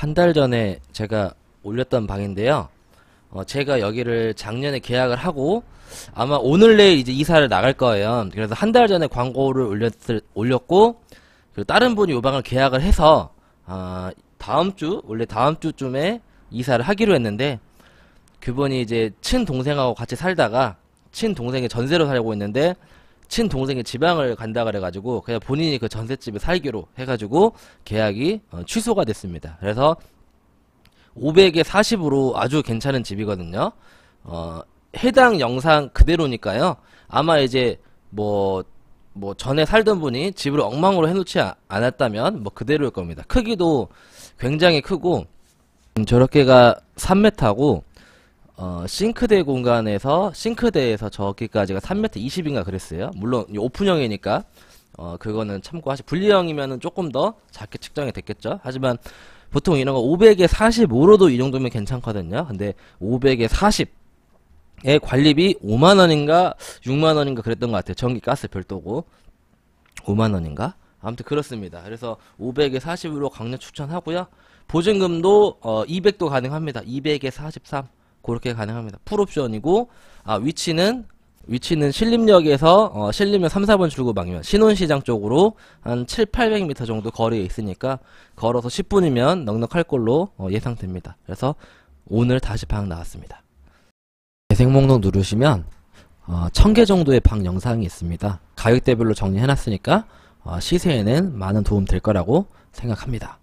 한 달 전에 제가 올렸던 방인데요. 어, 제가 여기를 작년에 계약을 하고 아마 오늘 내일 이제 이사를 나갈 거예요. 그래서 한 달 전에 광고를 올렸을, 올렸고 그리고 다른 분이 요 방을 계약을 해서 어, 다음 주 원래 다음 주쯤에 이사를 하기로 했는데 그분이 이제 친 동생하고 같이 살다가 친 동생이 전세로 살고 있는데 친동생이 지방을 간다 그래가지고 그냥 본인이 그 전셋집에 살기로 해가지고 계약이 어, 취소가 됐습니다. 그래서 500에 40으로 아주 괜찮은 집이거든요. 어, 해당 영상 그대로니까요. 아마 이제 뭐, 뭐 전에 살던 분이 집을 엉망으로 해놓지 아, 않았다면 뭐 그대로일 겁니다. 크기도 굉장히 크고, 음, 저렇게가 3m고, 어, 싱크대 공간에서 싱크대에서 저기까지가 3m 20인가 그랬어요. 물론 오픈형이니까 어, 그거는 참고하시. 분리형이면 조금 더 작게 측정이 됐겠죠. 하지만 보통 이런 거 500에 45로도 이 정도면 괜찮거든요. 근데 500에 40에 관리비 5만 원인가 6만 원인가 그랬던 것 같아요. 전기 가스 별도고 5만 원인가? 아무튼 그렇습니다. 그래서 500에 40으로 강력 추천하고요. 보증금도 어, 200도 가능합니다. 200에 43. 그렇게 가능합니다. 풀옵션이고 아, 위치는 위치는 신림역에서 어, 신림역 3, 4번 출구 방면 신혼시장 쪽으로 한 7, 800m 정도 거리에 있으니까 걸어서 10분이면 넉넉할 걸로 어, 예상됩니다. 그래서 오늘 다시 방 나왔습니다. 재생 목록 누르시면 어, 1000개 정도의 방 영상이 있습니다. 가격대별로 정리해놨으니까 어, 시세에는 많은 도움 될 거라고 생각합니다.